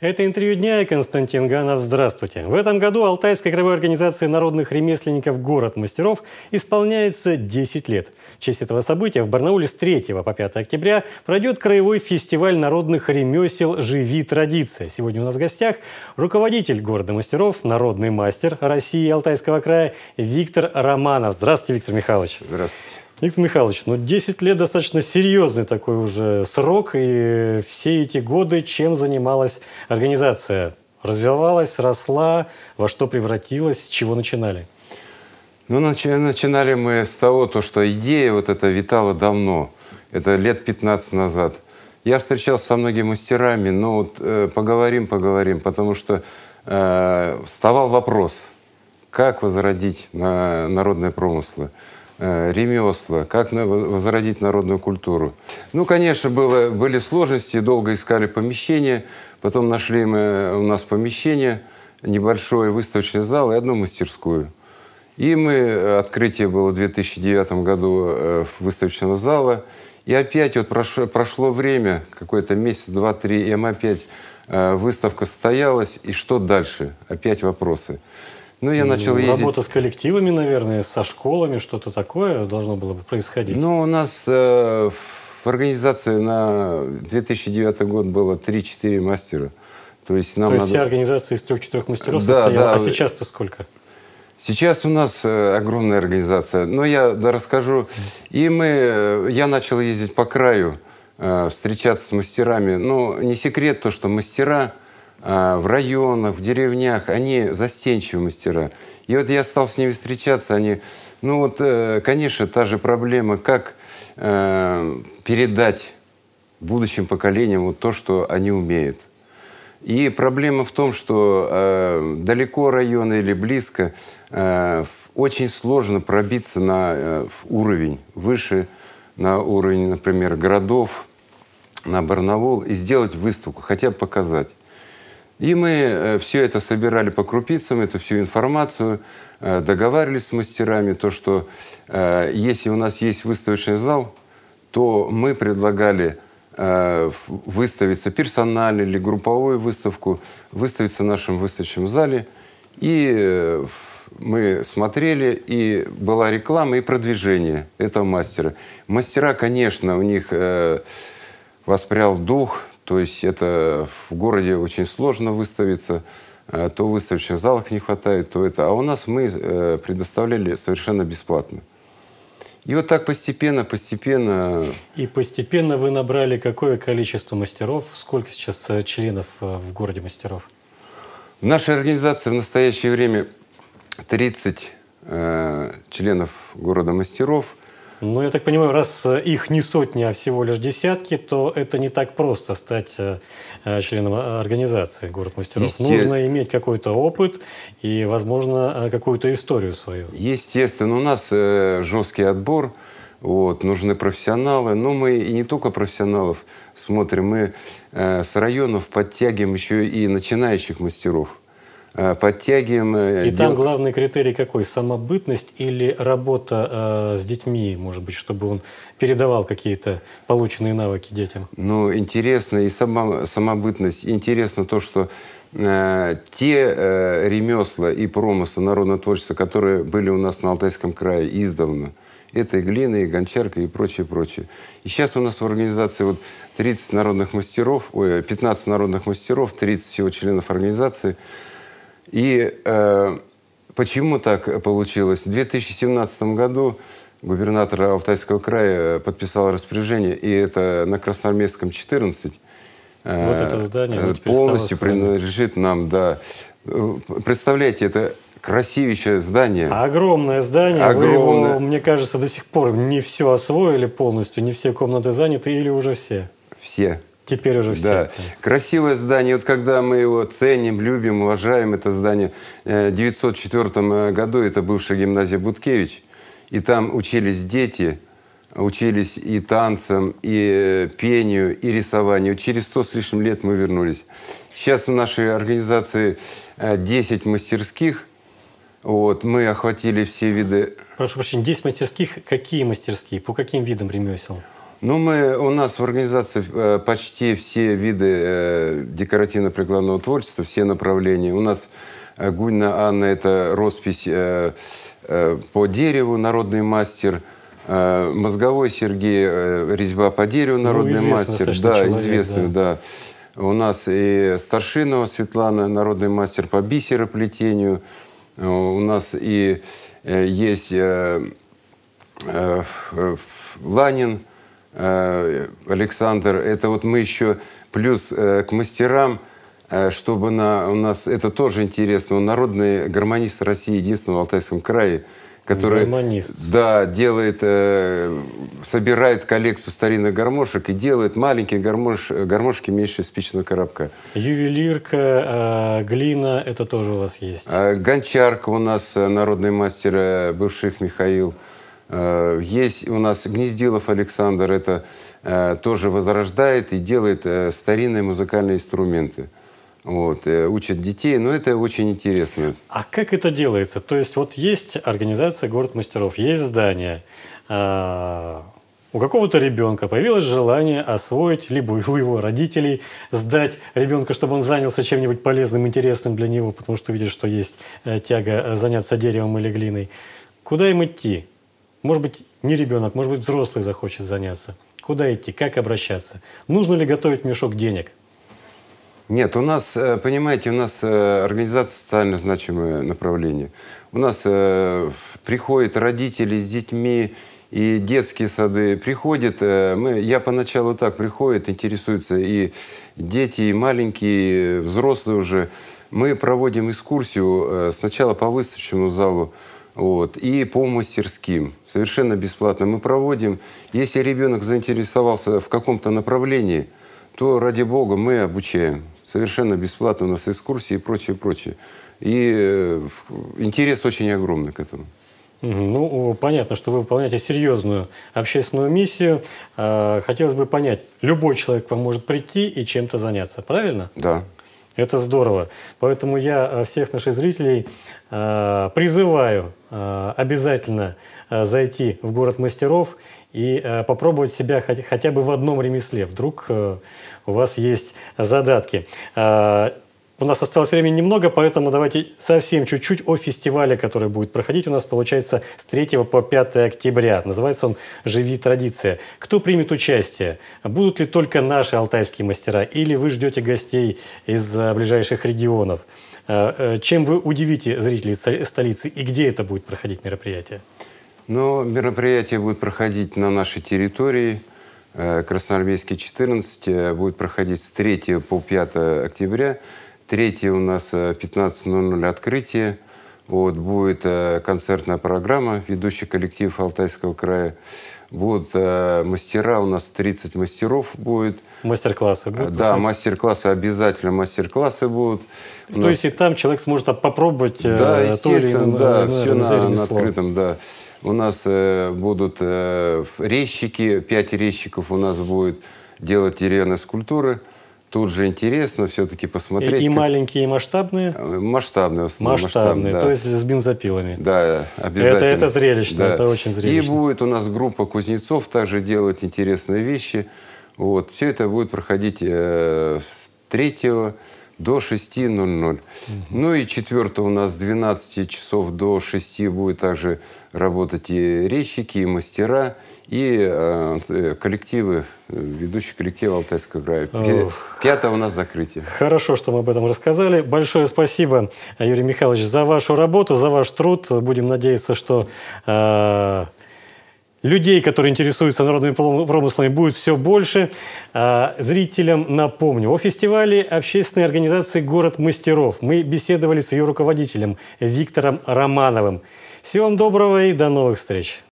Это интервью дня и Константин Ганов. Здравствуйте. В этом году Алтайской краевой организации народных ремесленников «Город мастеров» исполняется 10 лет. В честь этого события в Барнауле с 3 по 5 октября пройдет краевой фестиваль народных ремесел «Живи традиция». Сегодня у нас в гостях руководитель «Города мастеров», народный мастер России и Алтайского края Виктор Романов. Здравствуйте, Виктор Михайлович. Здравствуйте. Виктор Михайлович, ну 10 лет достаточно серьезный такой уже срок, и все эти годы чем занималась организация? Развивалась, росла, во что превратилась, с чего начинали? Ну, начинали мы с того, то, что идея вот эта витала давно, это лет 15 назад. Я встречался со многими мастерами, но вот э, поговорим, поговорим, потому что э, вставал вопрос, как возродить на, народные промыслы. Э, ремесла, как возродить народную культуру. Ну, конечно, было, были сложности, долго искали помещение, потом нашли мы, у нас помещение, небольшой выставочный зал и одну мастерскую. И мы, открытие было в 2009 году э, выставочного зала, и опять вот прошло, прошло время, какой-то месяц, два, три, и мы опять э, выставка состоялась, и что дальше? Опять вопросы. Ну, я начал ездить... Работа с коллективами, наверное, со школами, что-то такое должно было бы происходить. Ну, у нас э, в организации на 2009 год было 3-4 мастера. То есть, нам То есть надо... вся организация из трех-четырех мастеров да, состояла. Да. А сейчас-то сколько? Сейчас у нас э, огромная организация. Но я да, расскажу. И мы, э, я начал ездить по краю, э, встречаться с мастерами. Ну, не секрет то, что мастера а, в районах, в деревнях, они застенчивые мастера. И вот я стал с ними встречаться, они, ну вот, э, конечно, та же проблема, как э, передать будущим поколениям вот то, что они умеют. И проблема в том, что э, далеко района или близко э, очень сложно пробиться на э, уровень выше, на уровень, например, городов, на Барнаул и сделать выставку, хотя бы показать. И мы э, все это собирали по крупицам, эту всю информацию, э, договаривались с мастерами, то, что э, если у нас есть выставочный зал, то мы предлагали выставиться персонально или групповую выставку, выставиться в нашем выставочном зале. И мы смотрели, и была реклама и продвижение этого мастера. Мастера, конечно, у них воспрял дух, то есть это в городе очень сложно выставиться, э, то выставочных залах не хватает, то это. А у нас мы э, предоставляли совершенно бесплатно. И вот так постепенно, постепенно... И постепенно вы набрали какое количество мастеров? Сколько сейчас э, членов в городе мастеров? В нашей организации в настоящее время 30 э, членов города мастеров – ну, я так понимаю, раз э, их не сотни, а всего лишь десятки, то это не так просто стать э, э, членом организации «Город мастеров». Нужно иметь какой-то опыт и, возможно, какую-то историю свою. Естественно, у нас жесткий отбор. Вот, нужны профессионалы. Но мы и не только профессионалов смотрим, мы э, с районов подтягиваем еще и начинающих мастеров. Э, подтягиваем. И дел... там главный критерий какой? Самобытность или работа э, с детьми, может быть, чтобы он передавал какие-то полученные навыки детям? Ну, интересно и сама, самобытность. Интересно то, что э, те э, ремесла и промыслы народного творчества, которые были у нас на Алтайском крае издавна, это и глина, и гончарка, и прочее, прочее. И сейчас у нас в организации вот 30 народных мастеров, ой, 15 народных мастеров, 30 всего членов организации – и э, почему так получилось? В 2017 году губернатор Алтайского края э, подписал распоряжение, и это на Красноармейском 14. Э, вот это здание э, полностью принадлежит нам, да. Представляете, это красивейшее здание. Огромное здание. Огромное. Вы его, мне кажется, до сих пор не все освоили полностью, не все комнаты заняты или уже все? Все. Теперь уже все. Да. Красивое здание. Вот когда мы его ценим, любим, уважаем, это здание. Э, в 904 э, году это бывшая гимназия Буткевич. И там учились дети, учились и танцам, и э, пению, и рисованию. Через сто с лишним лет мы вернулись. Сейчас в нашей организации 10 мастерских. Вот, мы охватили все виды. Прошу прощения, 10 мастерских. Какие мастерские? По каким видам ремесел? Ну, мы, у нас в организации э, почти все виды э, декоративно-прикладного творчества, все направления. У нас э, Гунина Анна – это роспись по дереву, народный мастер – Мозговой Сергей, резьба по дереву, ну, народный ну, мастер. Да, человек, известный, да. да. У нас и Старшинова Светлана, народный мастер по бисероплетению. У нас и есть Ланин, Э, Александр, это вот мы еще плюс э, к мастерам, э, чтобы на, у нас, это тоже интересно, народный гармонист России, единственный в Алтайском крае, который гармонист. Да, делает, собирает коллекцию старинных гармошек и делает маленькие гармош, гармошки меньше спичного коробка. Ювелирка, глина, это тоже у вас есть? гончарка у нас, народный мастер, бывших Михаил. Э, есть у нас Гнездилов Александр, это э, тоже возрождает и делает э, старинные музыкальные инструменты. Вот, учат детей, но это очень интересно. А как это делается? То есть вот есть организация «Город мастеров», есть здание, а, у какого-то ребенка появилось желание освоить, либо у его родителей сдать ребенка, чтобы он занялся чем-нибудь полезным, интересным для него, потому что видит, что есть тяга заняться деревом или глиной. Куда им идти? Может быть, не ребенок, может быть, взрослый захочет заняться. Куда идти, как обращаться? Нужно ли готовить мешок денег? Нет, у нас, э, понимаете, у нас э, организация социально значимое направление. У нас э, приходят родители с детьми, и детские сады приходят. Мы, я поначалу так приходят, интересуются и дети, и маленькие, и взрослые уже. Мы проводим экскурсию сначала по выставочному залу, вот, и по мастерским. Совершенно бесплатно мы проводим. Если ребенок заинтересовался в каком-то направлении, то, ради бога, мы обучаем. Совершенно бесплатно у нас экскурсии и прочее, прочее. И э, интерес очень огромный к этому. Ну, понятно, что вы выполняете серьезную общественную миссию. А, хотелось бы понять, любой человек к вам может прийти и чем-то заняться, правильно? Да, это здорово. Поэтому я э, всех наших зрителей э, призываю э, обязательно зайти в город мастеров и попробовать себя хотя бы в одном ремесле. Вдруг у вас есть задатки. У нас осталось времени немного, поэтому давайте совсем чуть-чуть о фестивале, который будет проходить у нас, получается, с 3 по 5 октября. Называется он «Живи традиция». Кто примет участие? Будут ли только наши алтайские мастера? Или вы ждете гостей из э, ближайших регионов? Э, э, чем вы удивите зрителей столицы и где это будет проходить мероприятие? Ну, мероприятие будет проходить на нашей территории – Красноармейский 14 будет проходить с 3 по 5 октября. Третье у нас 15.00 э, открытие. Вот, будет э, концертная программа ведущий коллектив Алтайского края. Будут э, мастера, у нас 30 мастеров будет. Мастер-классы будут? Да, мастер-классы, обязательно мастер-классы будут. То нас... есть и там человек сможет попробовать э, Да, э, естественно, или, да, все на, на открытом, да. У нас э, будут э, резчики, 5 резчиков у нас будет делать деревянные скульптуры. Тут же интересно все-таки посмотреть. И, и как... маленькие, и масштабные? Э, масштабные в основном. Масштабные, масштаб, да. то есть с бензопилами. Да, обязательно. Это, это зрелищно, да. это очень зрелищно. И будет у нас группа кузнецов также делать интересные вещи. Вот. Все это будет проходить э, с 3 до 6.00. Угу. Ну и 4 у нас 12 часов до 6 будет также работать и резчики, и мастера, и э, э коллективы, э, ведущий коллектив Алтайского края. Пятое у нас закрытие. Хорошо, что мы об этом рассказали. Большое спасибо, Юрий Михайлович, за вашу работу, за ваш труд. Будем надеяться, что э, Людей, которые интересуются народными промыслами, будет все больше. А, зрителям напомню, о фестивале общественной организации «Город мастеров» мы беседовали с ее руководителем Виктором Романовым. Всего вам доброго и до новых встреч!